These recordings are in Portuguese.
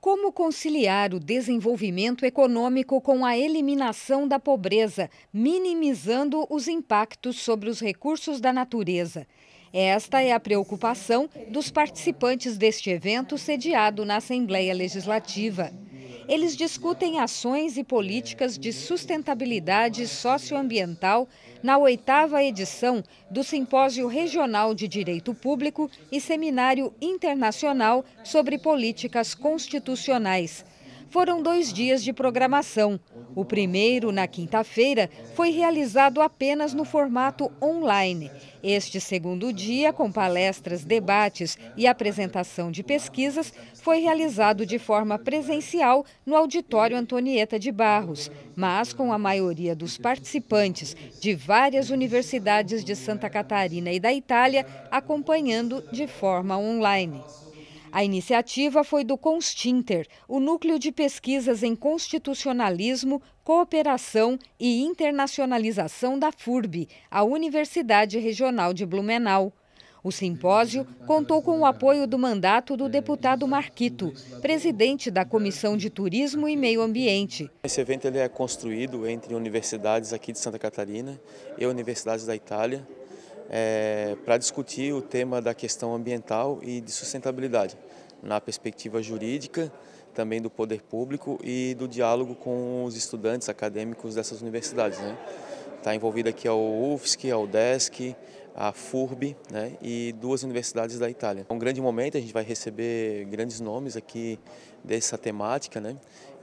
Como conciliar o desenvolvimento econômico com a eliminação da pobreza, minimizando os impactos sobre os recursos da natureza? Esta é a preocupação dos participantes deste evento sediado na Assembleia Legislativa. Eles discutem ações e políticas de sustentabilidade socioambiental na oitava edição do Simpósio Regional de Direito Público e Seminário Internacional sobre Políticas Constitucionais foram dois dias de programação. O primeiro, na quinta-feira, foi realizado apenas no formato online. Este segundo dia, com palestras, debates e apresentação de pesquisas, foi realizado de forma presencial no auditório Antonieta de Barros, mas com a maioria dos participantes de várias universidades de Santa Catarina e da Itália acompanhando de forma online. A iniciativa foi do Constinter, o núcleo de pesquisas em constitucionalismo, cooperação e internacionalização da FURB, a Universidade Regional de Blumenau. O simpósio contou com o apoio do mandato do deputado Marquito, presidente da Comissão de Turismo e Meio Ambiente. Esse evento ele é construído entre universidades aqui de Santa Catarina e universidades da Itália é, para discutir o tema da questão ambiental e de sustentabilidade, na perspectiva jurídica, também do poder público e do diálogo com os estudantes acadêmicos dessas universidades. Né? Está envolvida aqui a UFSC, a UDESC, a FURB né, e duas universidades da Itália. É um grande momento, a gente vai receber grandes nomes aqui dessa temática né,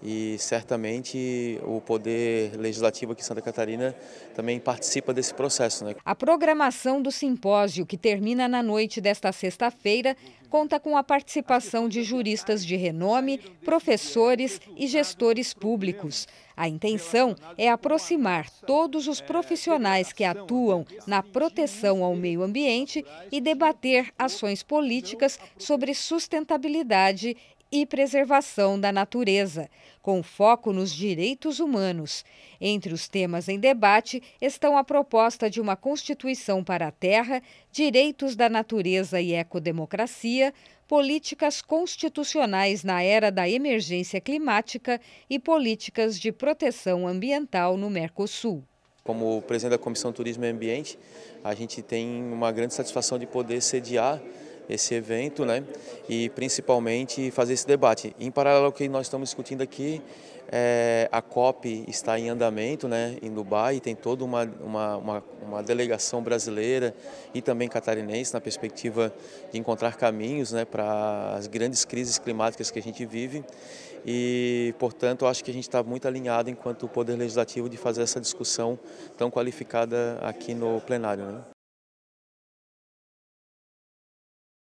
e certamente o Poder Legislativo aqui em Santa Catarina também participa desse processo. Né? A programação do simpósio, que termina na noite desta sexta-feira, conta com a participação de juristas de renome, professores e gestores públicos. A intenção é aproximar todos os profissionais que atuam na proteção ao meio ambiente e debater ações políticas sobre sustentabilidade e preservação da natureza, com foco nos direitos humanos. Entre os temas em debate estão a proposta de uma Constituição para a Terra, direitos da natureza e ecodemocracia, políticas constitucionais na era da emergência climática e políticas de proteção ambiental no Mercosul. Como presidente da Comissão Turismo e Ambiente, a gente tem uma grande satisfação de poder sediar esse evento, né? E principalmente fazer esse debate. Em paralelo ao que nós estamos discutindo aqui, é, a COP está em andamento, né? Em Dubai tem toda uma, uma, uma, uma delegação brasileira e também catarinense na perspectiva de encontrar caminhos, né? Para as grandes crises climáticas que a gente vive. E, portanto, acho que a gente está muito alinhado enquanto Poder Legislativo de fazer essa discussão tão qualificada aqui no plenário. Né?